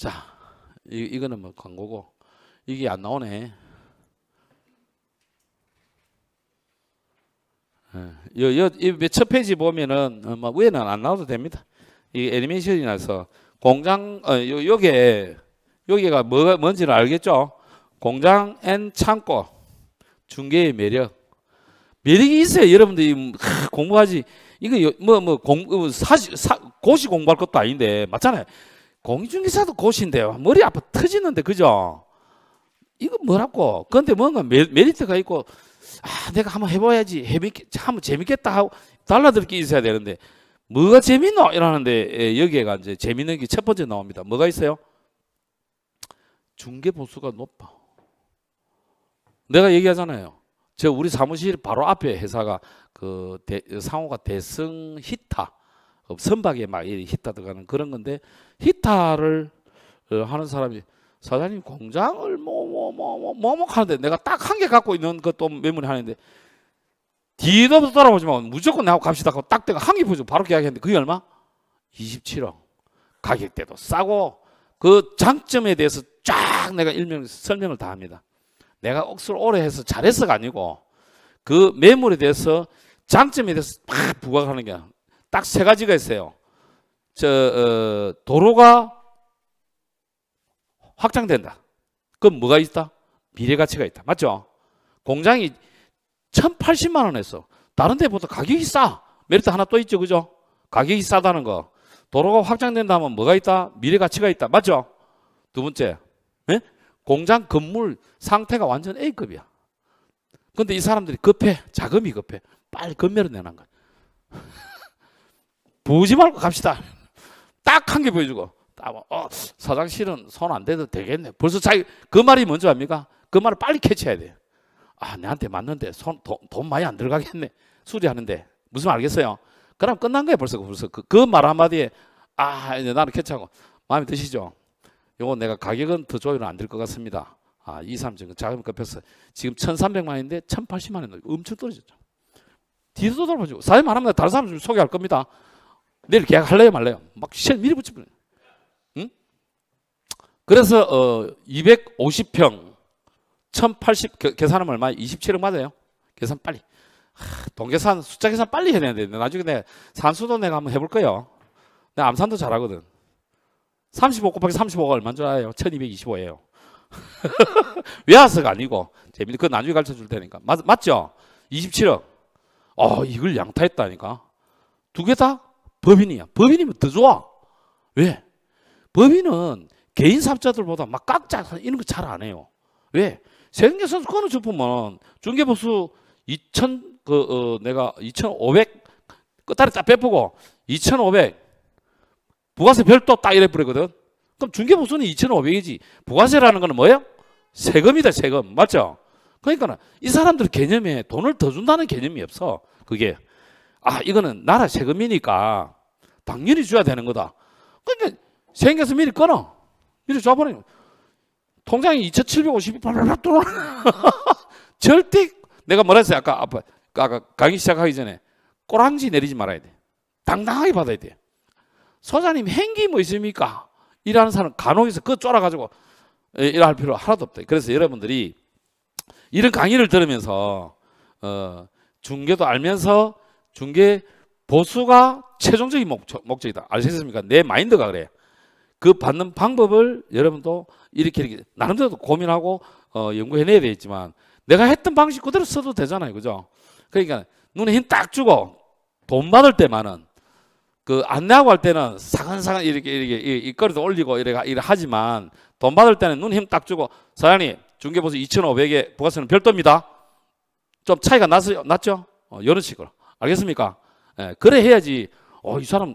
자, 이, 이거는 뭐 광고고 이게 안 나오네. 예, 이첫 페이지 보면은 어, 뭐 위에는 안 나와도 됩니다. 이 애니메이션이라서 공장 어, 요, 요게 가 뭐가 뭔지는 알겠죠? 공장 앤 창고 중개의 매력 매력이 있어요. 여러분들이 공부하지 이거 뭐뭐 뭐, 뭐 공사 어, 고시 공부할 것도 아닌데 맞잖아요. 공중기사도 고신데요. 머리 아파 터지는데 그죠? 이거 뭐라고? 근데 뭔가 메, 리트가 있고 아 내가 한번 해봐야지 해밌게 참 재밌겠다 하고 달라들 게 있어야 되는데 뭐가 재밌노 이러는데 예, 여기에가 이제 재밌는 게 첫 번째 나옵니다. 뭐가 있어요? 중개 보수가 높아. 내가 얘기하잖아요. 저 우리 사무실 바로 앞에 회사가 그 대, 상호가 대승 히타 어, 선박에 막 히타 들어가는 그런 건데 히타를 어, 하는 사람이 사장님 공장을 뭐뭐뭐뭐뭐 뭐, 하는데 내가 딱 한 개 갖고 있는 것도 매물이 하는데 뒤도부터 따라오지 만 무조건 나하고 갑시다 하고 딱 내가 한 개 보죠 바로 계약했는데 그게 얼마? 27억. 가격대도 싸고 그 장점에 대해서 쫙 내가 일명 설명을 다 합니다. 내가 억수로 오래 해서 잘해서가 아니고 그 매물에 대해서 장점에 대해서 막 부각하는 게 딱세 가지가 있어요. 저 어, 도로가 확장된다. 그럼 뭐가 있다? 미래 가치가 있다. 맞죠? 공장이 1,080만 원 했어. 다른 데보다 가격이 싸. 메리트 하나 또 있죠. 그죠? 가격이 싸다는 거. 도로가 확장된다면 하 뭐가 있다? 미래 가치가 있다. 맞죠? 두 번째. 에? 예? 공장 건물 상태가 완전 A급이야. 근데 이 사람들이 급해. 자금이 급해. 빨리 건매를 내는 거야. 보지 말고 갑시다. 딱 한 개 보여주고. 어, 사장실은 손 안 대도 되겠네. 벌써 자기 그 말이 뭔지 압니까? 그 말을 빨리 캐치해야 돼 아, 내한테 맞는데 손, 돈, 돈 많이 안 들어가겠네. 수리하는데. 무슨 말 알겠어요? 그럼 끝난 거예요, 벌써. 그, 벌써. 그, 그말 한마디에, 아, 이제 나는 캐치하고. 마음에 드시죠? 요건 내가 가격은 더 조율은 안 될 것 같습니다. 아, 2, 3, 지금 자금 급해서 지금 1,300만 원인데 1,080만 원 엄청 떨어졌죠. 뒤도 돌아보죠. 사장님 안 하면 다른 사람 좀 소개할 겁니다. 내일 계약할래요 말래요? 막 시험 미리 붙이면 응? 그래서 어, 250평 1080 개, 계산하면 얼마? 27억 맞아요. 계산 빨리. 동계산 숫자 계산 빨리 해내야 되는데 나중에 내 산수도 내가 한번 해볼 거예요. 내 암산도 잘하거든. 35 곱하기 35가 얼마인 줄 알아요? 1225예요. 외화서가 아니고 재밌는 그 나중에 가르쳐 줄 테니까 맞, 맞죠? 27억 어 이걸 양타했다니까 두개다 법인이야. 법인이면 더 좋아. 왜? 법인은 개인 사업자들보다 막 깍자 이런 거 잘 안 해요. 왜? 세계 선수권을 주품은 중개보수 2 0 0 0 그 어, 내가 2,500 끝다리 딱베보고2,500 부가세 별도 딱 이래 버리거든. 그럼 중개보수는 2,500이지. 부가세라는 거는 뭐예요? 세금이다 세금 맞죠? 그러니까 이 사람들 개념에 돈을 더 준다는 개념이 없어. 그게 아 이거는 나라 세금이니까 당연히 줘야 되는 거다. 그러 그러니까 생겨서 미리 끊어. 미리 줘버리면 통장에 2,750이 바라락 들어 절대 내가 뭐라 했어요? 아까, 아까, 아까 강의 시작하기 전에 꼬랑지 내리지 말아야 돼. 당당하게 받아야 돼. 소장님 행기 뭐 있습니까? 일하는 사람 간혹에서 그 쫄아가지고 예, 일할 필요 하나도 없다. 그래서 여러분들이 이런 강의를 들으면서 어, 중개도 알면서 중개 보수가 최종적인 목적, 목적이다. 아시겠습니까? 내 마인드가 그래. 그 받는 방법을 여러분도 이렇게 이렇게 나름대로 고민하고 어, 연구해내야 되겠지만 내가 했던 방식 그대로 써도 되잖아요. 그죠? 그러니까 눈에 힘 딱 주고 돈 받을 때만은 그 안내하고 할 때는 사근사근 이렇게 이렇게 이거리도 올리고 이래 가 이래 하지만 돈 받을 때는 눈에 힘 딱 주고 사장님 중개보수 2,500에 부가세는 별도입니다. 좀 차이가 났어요. 났죠? 어, 이런 식으로. 알겠습니까? 예, 그래 해야지. 어, 이 사람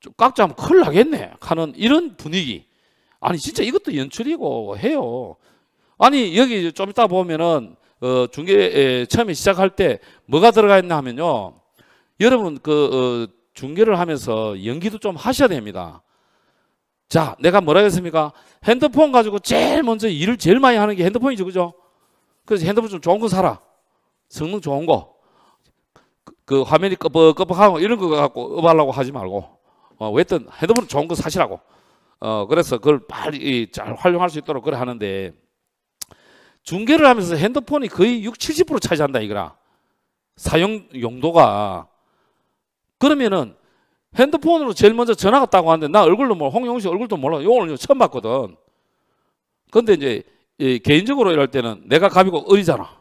좀 깍자면 큰일 나겠네. 하는 이런 분위기. 아니 진짜 이것도 연출이고 해요. 아니 여기 좀 이따 보면은 어, 중계 에, 처음에 시작할 때 뭐가 들어가 있나 하면요. 여러분 그 어, 중계를 하면서 연기도 좀 하셔야 됩니다. 자, 내가 뭐라 했습니까? 핸드폰 가지고 제일 먼저 일을 제일 많이 하는 게 핸드폰이죠, 그죠? 그래서 핸드폰 좀 좋은 거 사라. 성능 좋은 거. 그 화면이 꺼벅꺼벅하고 이런 거 갖고 업하려고 하지 말고 어, 왜든 핸드폰 좋은 거 사시라고 어, 그래서 그걸 빨리 잘 활용할 수 있도록 그래 하는데 중계를 하면서 핸드폰이 거의 6, 70% 차지한다 이거라 사용 용도가 그러면은 핸드폰으로 제일 먼저 전화가 따고 하는데 나 얼굴도 몰라 홍영식 얼굴도 몰라 요 오늘 처음 봤거든 근데 이제 개인적으로 이럴 때는 내가 가이고 어리잖아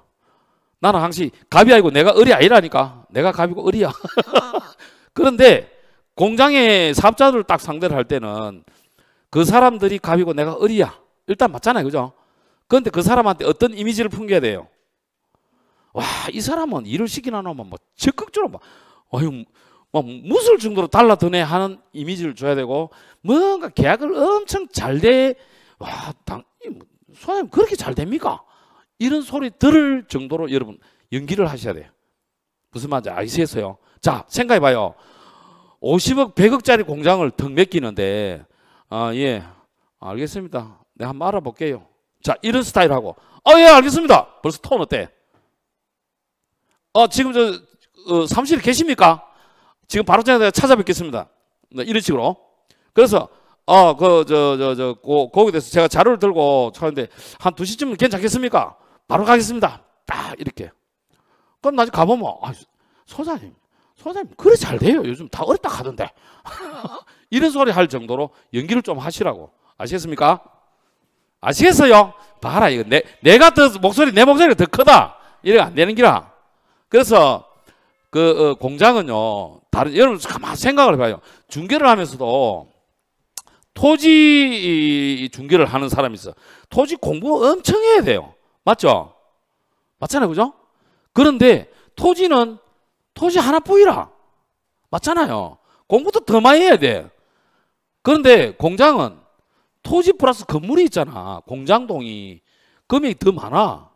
나는 항시 갑이 아니고 내가 을이 아니라니까. 내가 갑이고 을이야. 그런데 공장에 사업자들을 딱 상대를 할 때는 그 사람들이 갑이고 내가 을이야. 일단 맞잖아요. 그죠? 그런데 그 사람한테 어떤 이미지를 풍겨야 돼요? 와, 이 사람은 일을 시키나 하면 뭐 적극적으로 막, 어휴, 뭐 무술 정도로 달라드네 하는 이미지를 줘야 되고, 뭔가 계약을 엄청 잘 돼, 와, 당, 뭐, 소장님 그렇게 잘 됩니까? 이런 소리 들을 정도로 여러분 연기를 하셔야 돼요. 무슨 말인지 아시겠어요? 자, 생각해 봐요. 50억, 100억짜리 공장을 턱 맡기는데, 아, 예, 알겠습니다. 내가 한번 알아볼게요. 자, 이런 스타일하고, 아, 예, 알겠습니다. 벌써 톤 어때? 어, 지금 저, 어, 사무실에 계십니까? 지금 바로 전에 찾아뵙겠습니다. 네, 이런 식으로. 그래서, 어, 그, 저, 저, 저, 고, 거기에 대해서 제가 자료를 들고 차는데, 한 2시쯤 괜찮겠습니까? 바로 가겠습니다. 딱 이렇게. 그럼 나중에 가보면 아, 소장님, 소장님 그래 잘 돼요. 요즘 다 어렵다 하던데. 이런 소리 할 정도로 연기를 좀 하시라고. 아시겠습니까? 아시겠어요? 봐라 이거 내 내가 더 목소리 내 목소리가 더 크다. 이래 안 되는 기라. 그래서 그 어, 공장은요. 다른 여러분 가만 생각을 해봐요. 중개를 하면서도 토지 중개를 하는 사람이 있어. 토지 공부 엄청 해야 돼요. 맞죠? 맞잖아요. 그죠? 그런데 토지는 토지 하나뿐이라. 맞잖아요. 공부도 더 많이 해야 돼. 그런데 공장은 토지 플러스 건물이 있잖아. 공장동이 금액이 더 많아.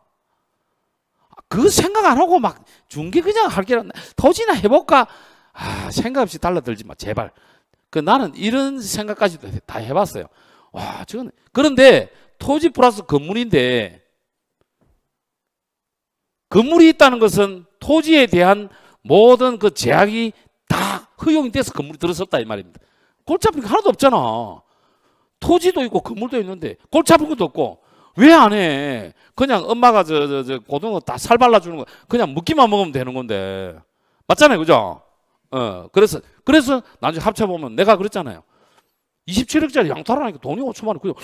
그 생각 안 하고 막 중개 그냥 할게 토지나 해볼까? 아, 생각 없이 달라들지 마. 제발. 그 나는 이런 생각까지도 다 해봤어요. 와, 저건 그런데 토지 플러스 건물인데 건물이 있다는 것은 토지에 대한 모든 그 제약이 다 허용이 돼서 건물이 들어섰다 이 말입니다. 골치 아픈 게 하나도 없잖아. 토지도 있고 건물도 있는데 골치 아픈 것도 없고 왜 안 해? 그냥 엄마가 저, 저, 저 고등어 다 살 발라주는 거 그냥 묵기만 먹으면 되는 건데 맞잖아요, 그죠? 어, 그래서 그래서 나중에 합쳐 보면 내가 그랬잖아요. 27억짜리 양털 하니까 돈이 5천만 원 그죠?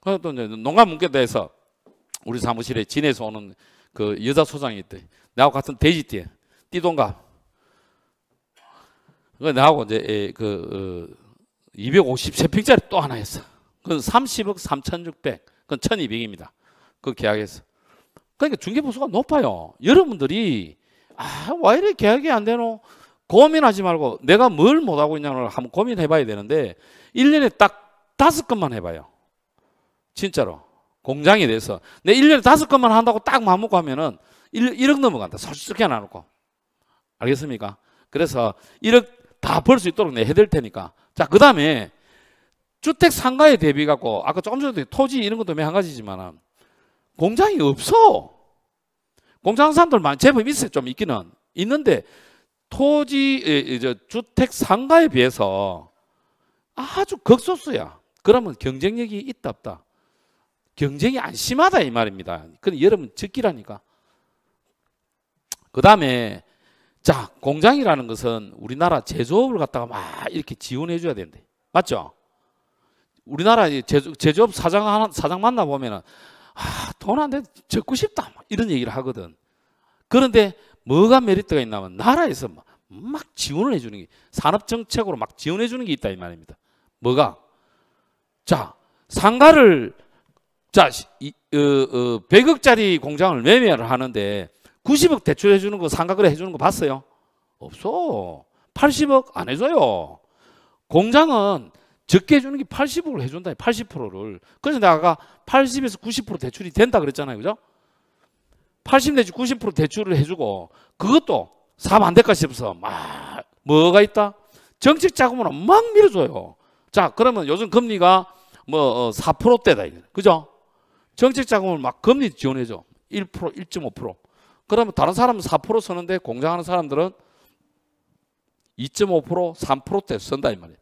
그래서 또 이제 농가 문제에 대해서 우리 사무실에 진에서 오는 그 여자 소장이 있대. 나하고 같은 돼지띠, 띠동갑. 그 나하고 이제 예, 그 253평짜리 어, 또 하나 했어. 그건 30억 3,600. 그건 1,200입니다. 그 계약에서. 그러니까 중개보수가 높아요. 여러분들이 아, 왜 이래 계약이 안 되노? 고민하지 말고 내가 뭘 못하고 있냐를 한번 고민해 봐야 되는데 1년에 딱 다섯 건만 해봐요. 진짜로. 공장이 돼서 내 1년에 다섯 건만 한다고 딱마음먹 하면은 1, 억 넘어간다. 솔직히 안 하고. 알겠습니까? 그래서 1억 다 벌 수 있도록 내 해드릴 테니까. 자, 그 다음에 주택 상가에 대비 갖고 아까 조금 전에 토지 이런 것도 매 한 가지지만 공장이 없어. 공장 사람들 많, 이 제법 있어요. 좀 있기는. 있는데 토지, 이제 주택 상가에 비해서 아주 극소수야. 그러면 경쟁력이 있다 없다. 경쟁이 안 심하다 이 말입니다. 그 여러분 적기라니까. 그 다음에 자 공장이라는 것은 우리나라 제조업을 갖다가 막 이렇게 지원해 줘야 된대. 맞죠? 우리나라 제조, 제조업 사장 하나, 사장 만나 보면은 아, 돈안 돼. 적고 싶다. 이런 얘기를 하거든. 그런데 뭐가 메리트가 있냐면 나라에서 막, 막 지원을 해주는 게 산업 정책으로 막 지원해 주는 게 있다 이 말입니다. 뭐가? 자 상가를 자, 이, 어, 어, 100억짜리 공장을 매매를 하는데 90억 대출해 주는 거 상각을 해 주는 거 봤어요? 없어. 80억 안 해줘요. 공장은 적게 해주는 게 80억을 해준다. 80%를. 그래서 내가 80에서 90% 대출이 된다 그랬잖아요. 그죠? 80 내지 90% 대출을 해주고 그것도 사반될까지 없어. 막 뭐가 있다? 정책 자금으로 막 밀어줘요. 자 그러면 요즘 금리가 뭐 4%대다. 어, 그죠? 정책 자금을 막 금리 지원해줘. 1%, 1.5%. 그 다음에 다른 사람은 4% 쓰는데 공장하는 사람들은 2.5%, 3%대 쓴다 이 말이에요.